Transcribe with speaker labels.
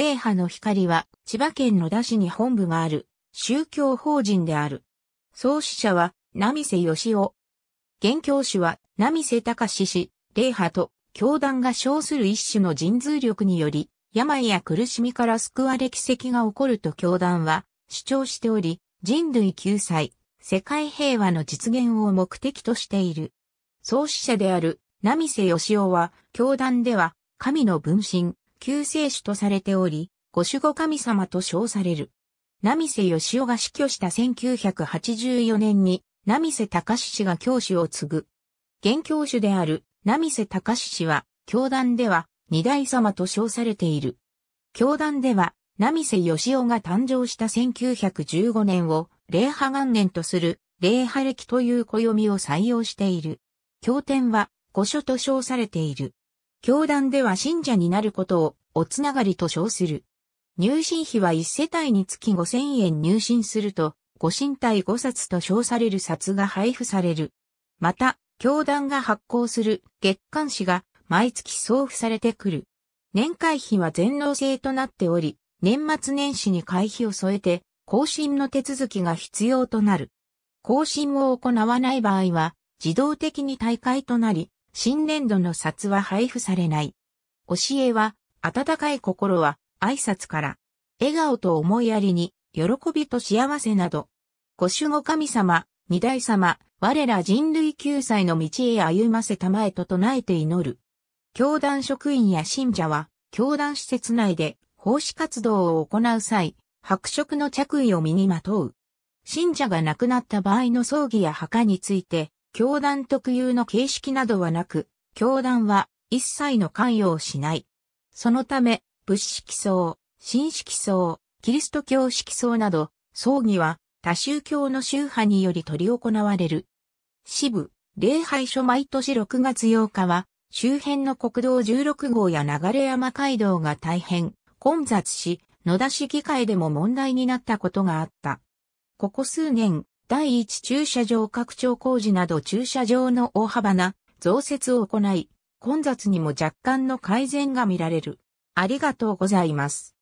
Speaker 1: 霊波の光は千葉県野田市に本部がある宗教法人である。創始者は波瀬義雄。元教師は波瀬隆氏、霊波と教団が称する一種の人通力により、病や苦しみから救われ奇跡が起こると教団は主張しており、人類救済、世界平和の実現を目的としている。創始者である、波瀬義雄は、教団では、神の分身、救世主とされており、ご守護神様と称される。ナセ・ヨ義オが死去した1984年に、ナタカ隆氏が教師を継ぐ。現教主であるナタカ隆氏は、教団では二代様と称されている。教団では、ナセ・ヨ義オが誕生した1915年を、霊派元年とする、霊派歴という暦を採用している。経典は、御書と称されている。教団では信者になることをおつながりと称する。入信費は1世帯につき5000円入信すると、ご神体5冊と称される冊が配布される。また、教団が発行する月刊誌が毎月送付されてくる。年会費は全能制となっており、年末年始に会費を添えて、更新の手続きが必要となる。更新を行わない場合は、自動的に大会となり、新年度の札は配布されない。教えは、温かい心は、挨拶から、笑顔と思いやりに、喜びと幸せなど、ご守護神様、二大様、我ら人類救済の道へ歩ませたまえと唱えて祈る。教団職員や信者は、教団施設内で奉仕活動を行う際、白色の着衣を身にまとう。信者が亡くなった場合の葬儀や墓について、教団特有の形式などはなく、教団は一切の関与をしない。そのため、仏式層、新式層、キリスト教式層など、葬儀は多宗教の宗派により取り行われる。支部、礼拝所毎年6月8日は、周辺の国道16号や流山街道が大変混雑し、野田市議会でも問題になったことがあった。ここ数年、第一駐車場拡張工事など駐車場の大幅な増設を行い、混雑にも若干の改善が見られる。ありがとうございます。